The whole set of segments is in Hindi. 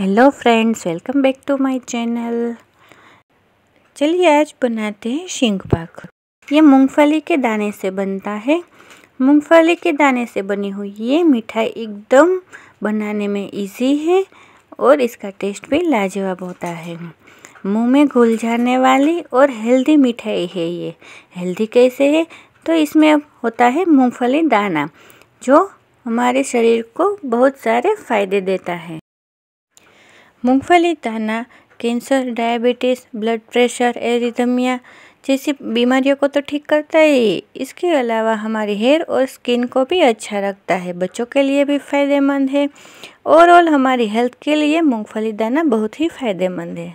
hello friends welcome back to my channel चलिए आज बनाते हैं शिंग पाक ये मूंगफली के दाने से बनता है मूंगफली के दाने से बनी हुई ये मिठाई एकदम बनाने में इजी है और इसका टेस्ट भी लाजवाब होता है मुंह में घुल जाने वाली और हेल्दी मिठाई है ये हेल्दी कैसे है तो इसमें होता है मूँगफली दाना जो हमारे शरीर को बहुत सारे फायदे देता है मूँगफली दाना cancer diabetes blood pressure arrhythmia जैसी बीमारियों को तो ठीक करता ही इसके अलावा हमारे हेयर और स्किन को भी अच्छा रखता है बच्चों के लिए भी फ़ायदेमंद है ओवरऑल हमारी हेल्थ के लिए मूंगफली दाना बहुत ही फ़ायदेमंद है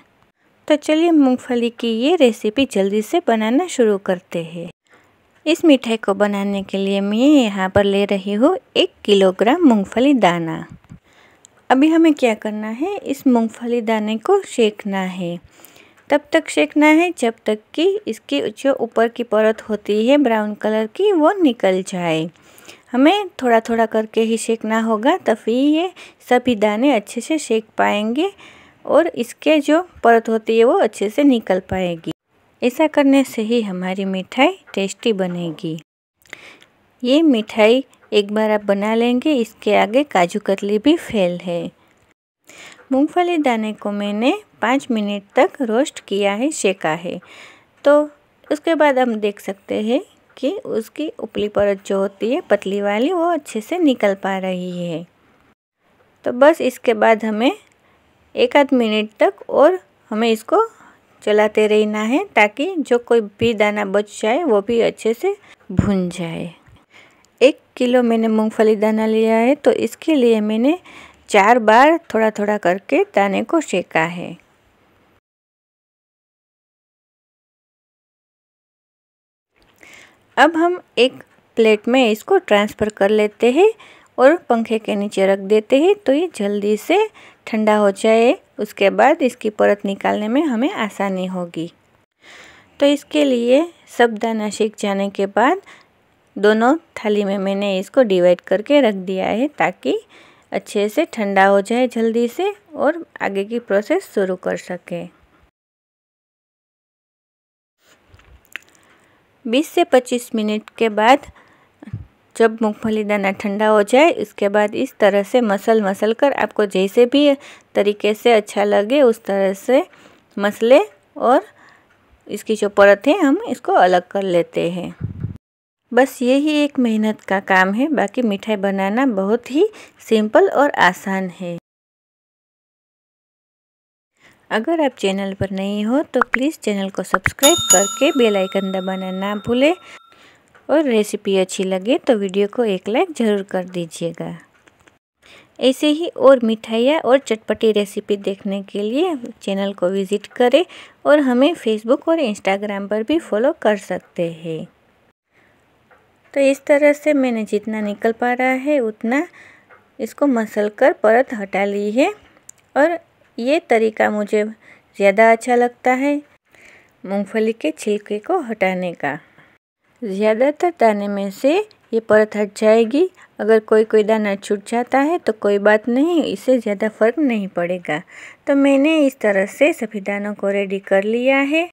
तो चलिए मूंगफली की ये रेसिपी जल्दी से बनाना शुरू करते हैं इस मिठाई को बनाने के लिए मैं यहाँ पर ले रही हूँ एक किलोग्राम मूँगफली दाना अभी हमें क्या करना है इस मूंगफली दाने को सेकना है तब तक सेकना है जब तक कि इसकी जो ऊपर की परत होती है ब्राउन कलर की वो निकल जाए हमें थोड़ा थोड़ा करके ही सेकना होगा तभी ये सभी दाने अच्छे से सेक पाएंगे और इसके जो परत होती है वो अच्छे से निकल पाएगी ऐसा करने से ही हमारी मिठाई टेस्टी बनेगी ये मिठाई एक बार आप बना लेंगे इसके आगे काजू कतली भी फेल है मूंगफली दाने को मैंने पाँच मिनट तक रोस्ट किया है सेका है तो उसके बाद हम देख सकते हैं कि उसकी उपली परत जो होती है पतली वाली वो अच्छे से निकल पा रही है तो बस इसके बाद हमें एक आध मिनट तक और हमें इसको चलाते रहना है ताकि जो कोई भी दाना बच जाए वो भी अच्छे से भुन जाए एक किलो मैंने मूंगफली दाना लिया है तो इसके लिए मैंने चार बार थोड़ा थोड़ा करके दाने को सेका है अब हम एक प्लेट में इसको ट्रांसफ़र कर लेते हैं और पंखे के नीचे रख देते हैं तो ये जल्दी से ठंडा हो जाए उसके बाद इसकी परत निकालने में हमें आसानी होगी तो इसके लिए सब दाना सीख जाने के बाद दोनों थाली में मैंने इसको डिवाइड करके रख दिया है ताकि अच्छे से ठंडा हो जाए जल्दी से और आगे की प्रोसेस शुरू कर सके 20 से 25 मिनट के बाद जब मूँगफली दाना ठंडा हो जाए इसके बाद इस तरह से मसल मसल कर आपको जैसे भी तरीके से अच्छा लगे उस तरह से मसले और इसकी जो परत है हम इसको अलग कर लेते हैं बस यही एक मेहनत का काम है बाकी मिठाई बनाना बहुत ही सिंपल और आसान है अगर आप चैनल पर नहीं हो तो प्लीज़ चैनल को सब्सक्राइब करके बेल आइकन दबाना ना भूलें और रेसिपी अच्छी लगे तो वीडियो को एक लाइक ज़रूर कर दीजिएगा ऐसे ही और मिठाइयाँ और चटपटी रेसिपी देखने के लिए चैनल को विज़िट करें और हमें फेसबुक और इंस्टाग्राम पर भी फॉलो कर सकते हैं तो इस तरह से मैंने जितना निकल पा रहा है उतना इसको मसल कर परत हटा ली है और ये तरीका मुझे ज़्यादा अच्छा लगता है मूंगफली के छिलके को हटाने का ज़्यादातर दाने में से ये परत हट जाएगी अगर कोई कोई दाना छूट जाता है तो कोई बात नहीं इससे ज़्यादा फ़र्क नहीं पड़ेगा तो मैंने इस तरह से सभी दानों को रेडी कर लिया है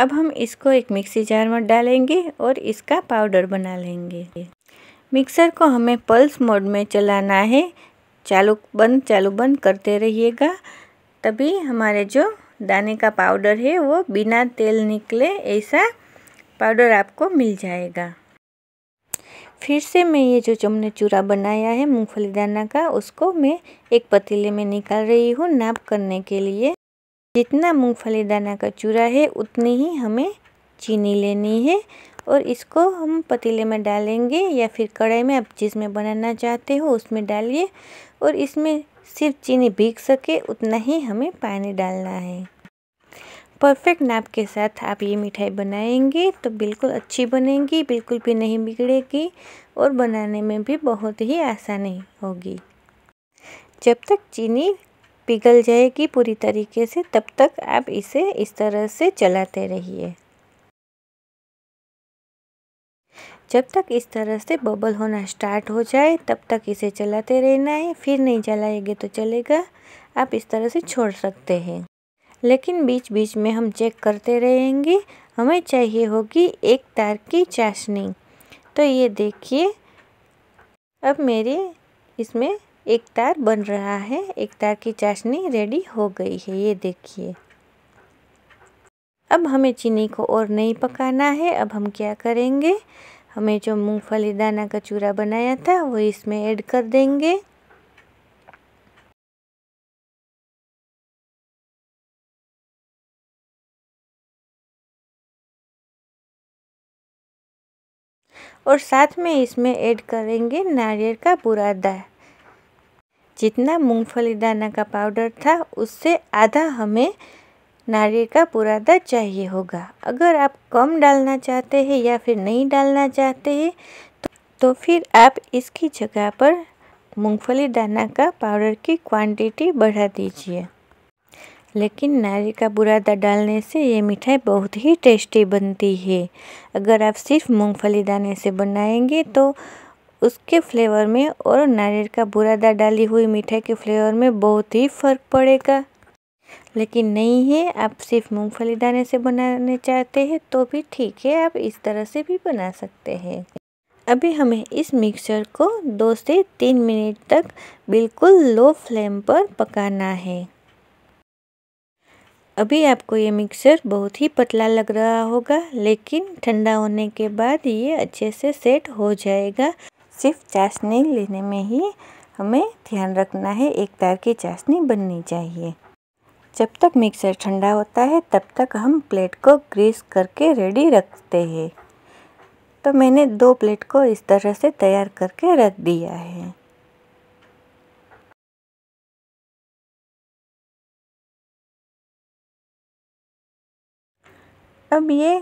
अब हम इसको एक मिक्सी जार में डालेंगे और इसका पाउडर बना लेंगे मिक्सर को हमें पल्स मोड में चलाना है चालू बंद चालू बंद करते रहिएगा तभी हमारे जो दाने का पाउडर है वो बिना तेल निकले ऐसा पाउडर आपको मिल जाएगा फिर से मैं ये जो चमने चूरा बनाया है मूंगफली दाना का उसको मैं एक पतीले में निकाल रही हूँ नाप करने के लिए जितना मूंगफली दाना का चूरा है उतनी ही हमें चीनी लेनी है और इसको हम पतीले में डालेंगे या फिर कढ़ाई में आप जिसमें बनाना चाहते हो उसमें डालिए और इसमें सिर्फ चीनी भीग सके उतना ही हमें पानी डालना है परफेक्ट नाप के साथ आप ये मिठाई बनाएंगे तो बिल्कुल अच्छी बनेगी बिल्कुल भी नहीं बिगड़ेगी और बनाने में भी बहुत ही आसानी होगी जब तक चीनी पिघल जाएगी पूरी तरीके से तब तक आप इसे इस तरह से चलाते रहिए जब तक इस तरह से बबल होना स्टार्ट हो जाए तब तक इसे चलाते रहना है फिर नहीं चलाएंगे तो चलेगा आप इस तरह से छोड़ सकते हैं लेकिन बीच बीच में हम चेक करते रहेंगे हमें चाहिए होगी एक तार की चाशनी तो ये देखिए अब मेरी इसमें एक तार बन रहा है एक तार की चाशनी रेडी हो गई है ये देखिए अब हमें चीनी को और नहीं पकाना है अब हम क्या करेंगे हमें जो मूंगफली दाना का चूरा बनाया था वो इसमें ऐड कर देंगे और साथ में इसमें ऐड करेंगे नारियल का बुरादा जितना मूंगफली दाना का पाउडर था उससे आधा हमें नारियल का बुरादा चाहिए होगा अगर आप कम डालना चाहते हैं या फिर नहीं डालना चाहते हैं तो, तो फिर आप इसकी जगह पर मूंगफली दाना का पाउडर की क्वांटिटी बढ़ा दीजिए लेकिन नारियल का बुरादा डालने से ये मिठाई बहुत ही टेस्टी बनती है अगर आप सिर्फ मूंगफली दाने से बनाएंगे तो उसके फ्लेवर में और नारियल का बुरादा डाली हुई मिठाई के फ्लेवर में बहुत ही फर्क पड़ेगा लेकिन नहीं है आप सिर्फ मूंगफली दाने से बनाने चाहते हैं तो भी ठीक है आप इस तरह से भी बना सकते हैं अभी हमें इस मिक्सचर को दो से तीन मिनट तक बिल्कुल लो फ्लेम पर पकाना है अभी आपको ये मिक्सर बहुत ही पतला लग रहा होगा लेकिन ठंडा होने के बाद ये अच्छे से सेट हो जाएगा सिर्फ चाशनी लेने में ही हमें ध्यान रखना है एक तार की चाशनी बननी चाहिए जब तक मिक्सर ठंडा होता है तब तक हम प्लेट को ग्रीस करके रेडी रखते हैं तो मैंने दो प्लेट को इस तरह से तैयार करके रख दिया है अब ये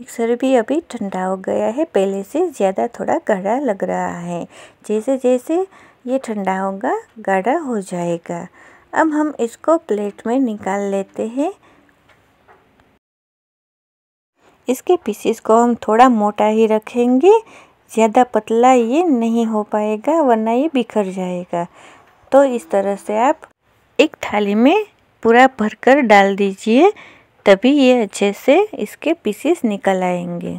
मिक्सर भी अभी ठंडा हो गया है पहले से ज़्यादा थोड़ा गाढ़ा लग रहा है जैसे जैसे ये ठंडा होगा गाढ़ा हो जाएगा अब हम इसको प्लेट में निकाल लेते हैं इसके पीसेस को हम थोड़ा मोटा ही रखेंगे ज़्यादा पतला ये नहीं हो पाएगा वरना ये बिखर जाएगा तो इस तरह से आप एक थाली में पूरा भरकर डाल दीजिए तभी ये अच्छे से इसके पीसेस निकल आएंगे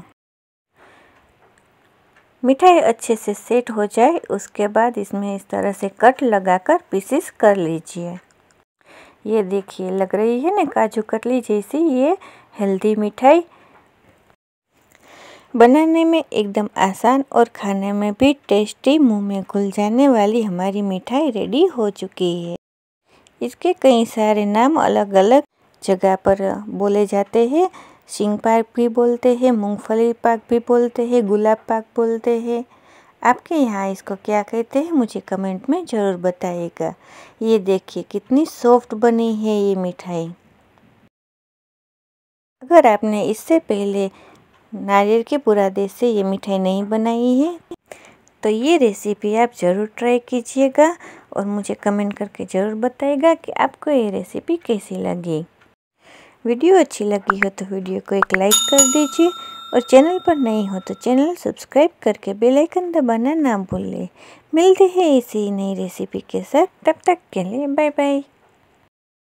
मिठाई अच्छे से सेट हो जाए उसके बाद इसमें इस तरह से कट लगाकर पीसेस कर लीजिए ये देखिए लग रही है ना काजू कतली जैसी ये हेल्दी मिठाई बनाने में एकदम आसान और खाने में भी टेस्टी मुंह में घुल जाने वाली हमारी मिठाई रेडी हो चुकी है इसके कई सारे नाम अलग अलग जगह पर बोले जाते हैं सिंह पाक भी बोलते हैं मूंगफली पाक भी बोलते हैं गुलाब पाक बोलते हैं आपके यहाँ इसको क्या कहते हैं मुझे कमेंट में ज़रूर बताइएगा ये देखिए कितनी सॉफ्ट बनी है ये मिठाई अगर आपने इससे पहले नारियल के बुरादे से ये मिठाई नहीं बनाई है तो ये रेसिपी आप ज़रूर ट्राई कीजिएगा और मुझे कमेंट करके ज़रूर बताइएगा कि आपको ये रेसिपी कैसी लगी वीडियो अच्छी लगी हो तो वीडियो को एक लाइक कर दीजिए और चैनल पर नए हो तो चैनल सब्सक्राइब करके बेल आइकन दबाना ना भूलें मिलते हैं इसी नई रेसिपी के साथ तब तक के लिए बाय बाय